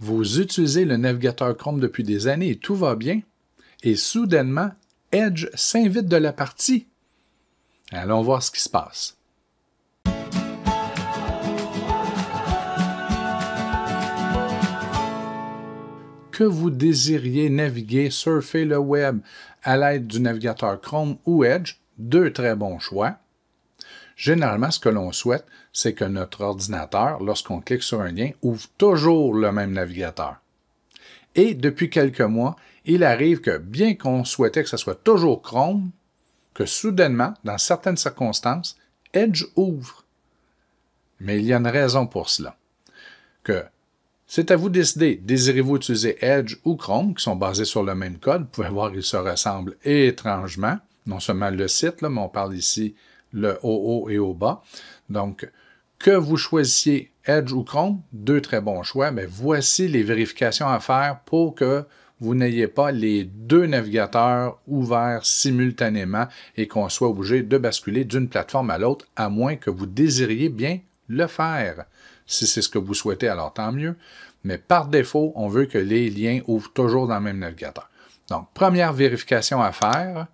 Vous utilisez le navigateur Chrome depuis des années et tout va bien, et soudainement, Edge s'invite de la partie. Allons voir ce qui se passe. Que vous désiriez naviguer, surfer le web à l'aide du navigateur Chrome ou Edge, deux très bons choix. Généralement, ce que l'on souhaite, c'est que notre ordinateur, lorsqu'on clique sur un lien, ouvre toujours le même navigateur. Et depuis quelques mois, il arrive que, bien qu'on souhaitait que ce soit toujours Chrome, que soudainement, dans certaines circonstances, Edge ouvre. Mais il y a une raison pour cela. Que c'est à vous de décider. Désirez-vous utiliser Edge ou Chrome, qui sont basés sur le même code? Vous pouvez voir ils se ressemblent étrangement. Non seulement le site, mais on parle ici le haut haut et au bas. Donc, que vous choisissiez Edge ou Chrome, deux très bons choix, mais voici les vérifications à faire pour que vous n'ayez pas les deux navigateurs ouverts simultanément et qu'on soit obligé de basculer d'une plateforme à l'autre, à moins que vous désiriez bien le faire. Si c'est ce que vous souhaitez, alors tant mieux. Mais par défaut, on veut que les liens ouvrent toujours dans le même navigateur. Donc, première vérification à faire,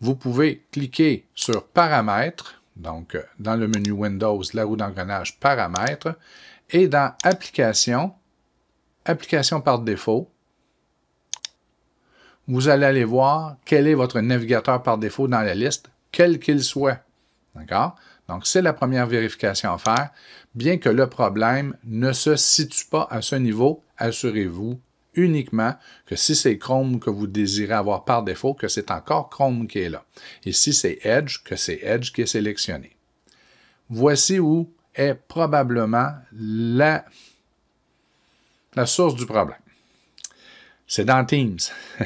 vous pouvez cliquer sur Paramètres, donc euh, dans le menu Windows, la roue d'engrenage Paramètres, et dans Applications, Applications par défaut, vous allez aller voir quel est votre navigateur par défaut dans la liste, quel qu'il soit. D'accord? Donc, c'est la première vérification à faire. Bien que le problème ne se situe pas à ce niveau, assurez-vous uniquement que si c'est Chrome que vous désirez avoir par défaut, que c'est encore Chrome qui est là. Et si c'est Edge, que c'est Edge qui est sélectionné. Voici où est probablement la, la source du problème. C'est dans Teams.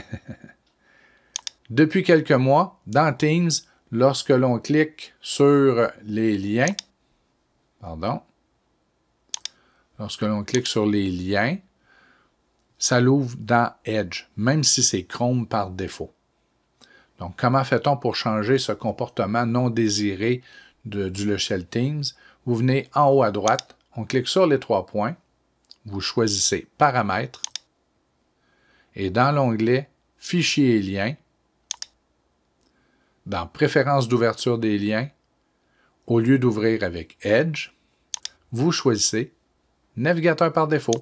Depuis quelques mois, dans Teams, lorsque l'on clique sur les liens, pardon, lorsque l'on clique sur les liens, ça l'ouvre dans Edge, même si c'est Chrome par défaut. Donc, comment fait-on pour changer ce comportement non désiré de, du logiciel Teams? Vous venez en haut à droite, on clique sur les trois points, vous choisissez Paramètres, et dans l'onglet Fichiers et liens, dans Préférences d'ouverture des liens, au lieu d'ouvrir avec Edge, vous choisissez Navigateur par défaut.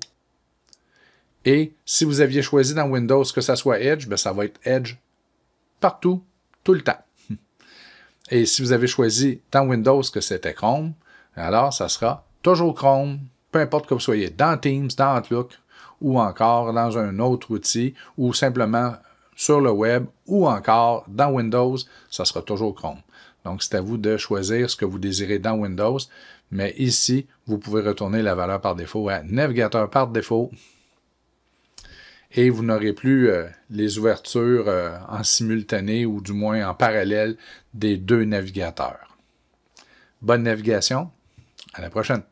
Et si vous aviez choisi dans Windows que ça soit Edge, ben, ça va être Edge partout, tout le temps. Et si vous avez choisi dans Windows que c'était Chrome, alors ça sera toujours Chrome, peu importe que vous soyez dans Teams, dans Outlook ou encore dans un autre outil ou simplement sur le web ou encore dans Windows, ça sera toujours Chrome. Donc, c'est à vous de choisir ce que vous désirez dans Windows. Mais ici, vous pouvez retourner la valeur par défaut à navigateur par défaut et vous n'aurez plus euh, les ouvertures euh, en simultané ou du moins en parallèle des deux navigateurs. Bonne navigation, à la prochaine.